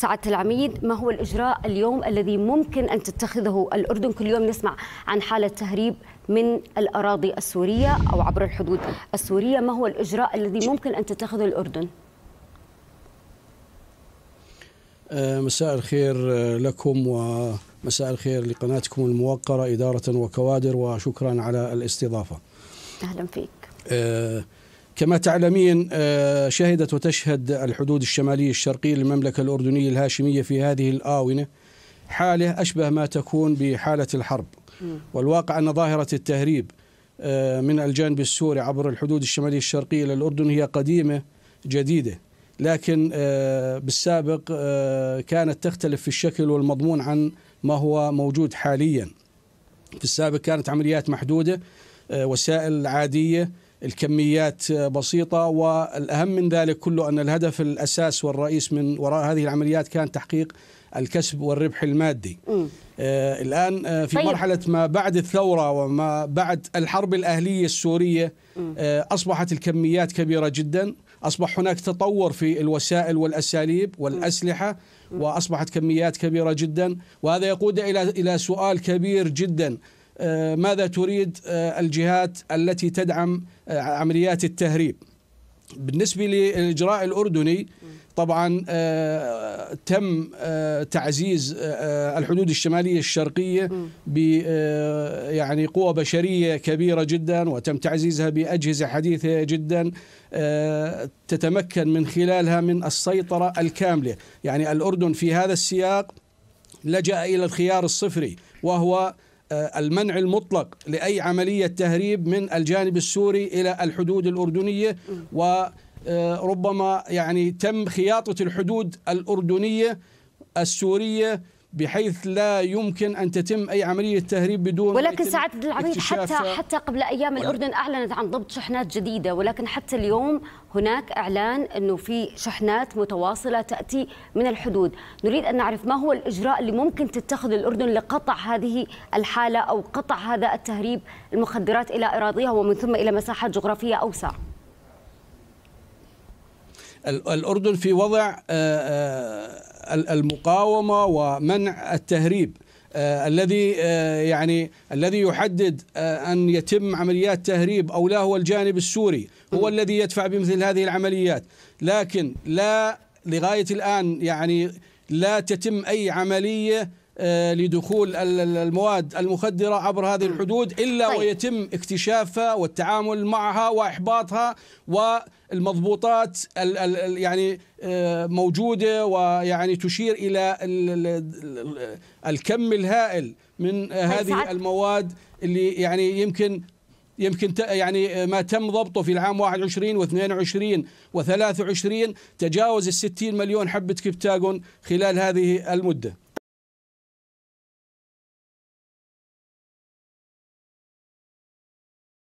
سعادة العميد ما هو الإجراء اليوم الذي ممكن أن تتخذه الأردن كل يوم نسمع عن حالة تهريب من الأراضي السورية أو عبر الحدود السورية ما هو الإجراء الذي ممكن أن تتخذه الأردن؟ آه، مساء الخير آه، لكم ومساء الخير لقناتكم الموقرة إدارة وكوادر وشكرا على الاستضافة أهلا فيك آه، كما تعلمين آه، شهدت وتشهد الحدود الشمالية الشرقية للمملكة الأردنية الهاشمية في هذه الآونة حالة أشبه ما تكون بحالة الحرب والواقع أن ظاهرة التهريب آه، من الجانب السوري عبر الحدود الشمالية الشرقية للأردن هي قديمة جديدة لكن آه، بالسابق كانت تختلف في الشكل والمضمون عن ما هو موجود حاليا في السابق كانت عمليات محدودة وسائل عادية الكميات بسيطة والأهم من ذلك كله أن الهدف الأساس والرئيس من وراء هذه العمليات كان تحقيق الكسب والربح المادي آه الآن آه في طيب. مرحلة ما بعد الثورة وما بعد الحرب الأهلية السورية آه أصبحت الكميات كبيرة جدا أصبح هناك تطور في الوسائل والأساليب والأسلحة وأصبحت كميات كبيرة جدا وهذا يقود إلى إلى سؤال كبير جدا آه، ماذا تريد آه، الجهات التي تدعم آه، عمليات التهريب بالنسبة للإجراء الأردني طبعا تم تعزيز الحدود الشمالية الشرقية ب يعني قوة بشرية كبيرة جدا وتم تعزيزها بأجهزة حديثة جدا تتمكن من خلالها من السيطرة الكاملة يعني الأردن في هذا السياق لجأ إلى الخيار الصفري وهو آه، المنع المطلق لأي عملية تهريب من الجانب السوري إلى الحدود الأردنية وربما آه، يعني تم خياطة الحدود الأردنية السورية بحيث لا يمكن ان تتم اي عمليه تهريب بدون ولكن سعاده العميد حتى حتى قبل ايام الاردن اعلنت عن ضبط شحنات جديده ولكن حتى اليوم هناك اعلان انه في شحنات متواصله تاتي من الحدود، نريد ان نعرف ما هو الاجراء اللي ممكن تتخذ الاردن لقطع هذه الحاله او قطع هذا التهريب المخدرات الى اراضيها ومن ثم الى مساحات جغرافيه اوسع. الاردن في وضع آآ آه، آآ آه، المقاومه ومنع التهريب آه، الذي آه، يعني الذي يحدد آه، ان يتم عمليات تهريب او لا هو الجانب السوري هو الذي يدفع بمثل هذه العمليات لكن لا لغايه الان يعني لا تتم اي عمليه آه، لدخول المواد المخدرة عبر هذه الحدود إلا طيب. ويتم اكتشافها والتعامل معها وإحباطها والمضبوطات ال ال يعني آه، موجودة ويعني تشير إلى الكم الهائل من طيب، هذه المواد اللي يعني يمكن يمكن يعني ما تم ضبطه في العام 21 و22 و23 تجاوز ال 60 مليون حبة كبتاغون خلال هذه المدة